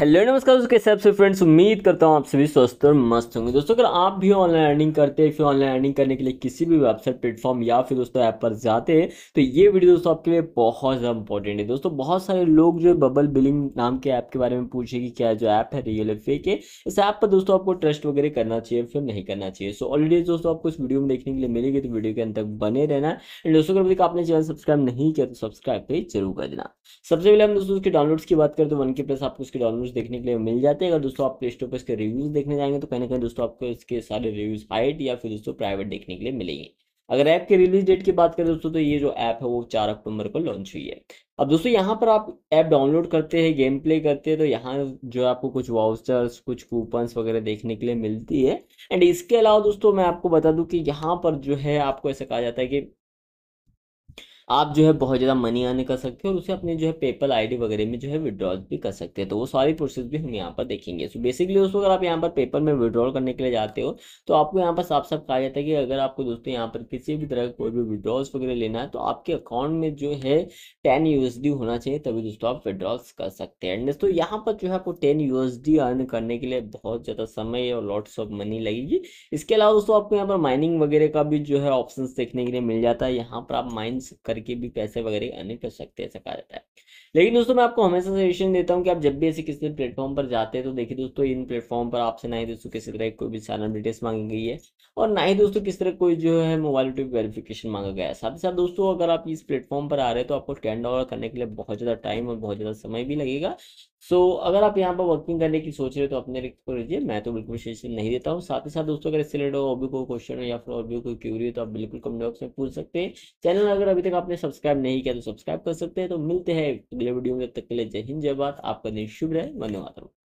Hello नमस्कार दोस्तों कैसे सभी फ्रेंड्स उम्मीद करता हूँ आप सभी स्वस्थ और मस्त होंगे दोस्तों अगर आप भी ऑनलाइन अर्निंग करते हैं फिर ऑनलाइन अर्निंग करने के लिए किसी भी वेबसाइट प्लेटफॉर्म या फिर दोस्तों ऐप पर जाते हैं तो ये वीडियो दोस्तों आपके लिए बहुत ज़्यादा इंपॉर्टेंट है दोस्तों बहुत सारे लोग जो है बबल बिलिंग नाम के ऐप के बारे में पूछे कि क्या जो ऐप है रियल एफ के इस ऐप पर दोस्तों आपको ट्रस्ट वगैरह करना चाहिए फिर नहीं करना चाहिए सो ऑलरेडी दोस्तों आपको इस वीडियो में देखने के लिए मिलेगी तो वीडियो के अंत तक बने रहना एंड दोस्तों अगर आपने चैनल सब्सक्राइब नहीं किया तो सब्सक्राइब पर जरूर कर देना सबसे पहले हम दोस्तों उसके डाउनलोड्स की बात करें तो वन के प्लस आपको उसके डाउनलोड कुछ देखने के लिए मिल जाते हैं अगर दोस्तों आप प्ले स्टोर पर इसके रिव्यूज़ देखने जाएंगे तो कहीं ना कहीं दोस्तों आपको इसके सारे रिव्यूज़ हाइट या फिर दोस्तों प्राइवेट देखने के लिए मिलेंगे अगर ऐप के रिलीज डेट की बात करें दोस्तों तो ये जो ऐप है वो चार अक्टूबर को लॉन्च हुई है अब दोस्तों यहाँ पर आप ऐप डाउनलोड करते हैं गेम प्ले करते हैं तो यहाँ जो आपको कुछ वाउचर्स कुछ कूपन्स वगैरह देखने के लिए मिलती है एंड इसके अलावा दोस्तों मैं आपको बता दूं कि यहाँ पर जो है आपको ऐसा कहा जाता है कि आप जो है बहुत ज़्यादा मनी आने कर सकते हैं और उसे अपने जो है पेपल आईडी वगैरह में जो है विड्रॉल भी कर सकते हैं तो वो सारी प्रोसेस भी हम यहाँ पर देखेंगे सो बेसिकली दोस्तों अगर आप यहाँ पर पेपर में विड्रॉल करने के लिए जाते हो तो आपको यहाँ पर साफ साफ कहा जाता है कि अगर आपको दोस्तों यहाँ पर किसी भी तरह का कोई भी विड्रॉल्स वगैरह लेना है तो आपके अकाउंट में जो है टेन यू होना चाहिए तभी दोस्तों आप विड्रॉल्स कर सकते हैं दोस्तों यहाँ पर जो है आपको टेन यूएसडी अर्न करने के लिए बहुत ज़्यादा समय और लॉट्स ऑफ मनी लगेगी इसके अलावा दोस्तों आपको यहाँ पर माइनिंग वगैरह का भी जो है ऑप्शन देखने के लिए मिल जाता है यहाँ पर आप माइन्स कर करके भी पैसे वगैरह अर्निंग कर सकते हैं ऐसा कहा जाता है लेकिन दोस्तों मैं आपको हमेशा सजेशन देता हूँ कि आप जब भी ऐसे किसी प्लेटफॉर्म पर जाते हैं तो देखिए दोस्तों इन प्लेटफॉर्म पर आपसे ना ही दोस्तों किसी तरह कोई भी सारा डिटेल्स मांगी गई है और ना ही हम्म। दोस्तों किस तरह कोई जो है मोबाइल टू वेरिफिकेशन मांगा गया है साथ ही साथ दोस्तों अगर आप इस प्लेटफॉर्म पर आ रहे हैं तो आपको टेन डॉलर करने के लिए बहुत ज़्यादा टाइम और बहुत ज़्यादा समय भी लगेगा सो so, अगर आप यहाँ पर वर्किंग करने की सोच रहे हो तो अपने रिक्त को लीजिए मैं तो बिल्कुल सजेशन नहीं देता हूँ साथ ही साथ दोस्तों अगर इससे रिलेटेड और भी कोई क्वेश्चन या फिर और भी कोई क्यूरी हो तो आप बिल्कुल कमेंट बॉक्स में पूछ सकते हैं चैनल अगर अभी तक आपने सब्सक्राइब नहीं किया तो सब्सक्राइब कर सकते हैं तो मिलते हैं अगले वीडियो में तब तक के लिए जय हिंद जय भारत आपका दिन शुभ रहे धन्यवाद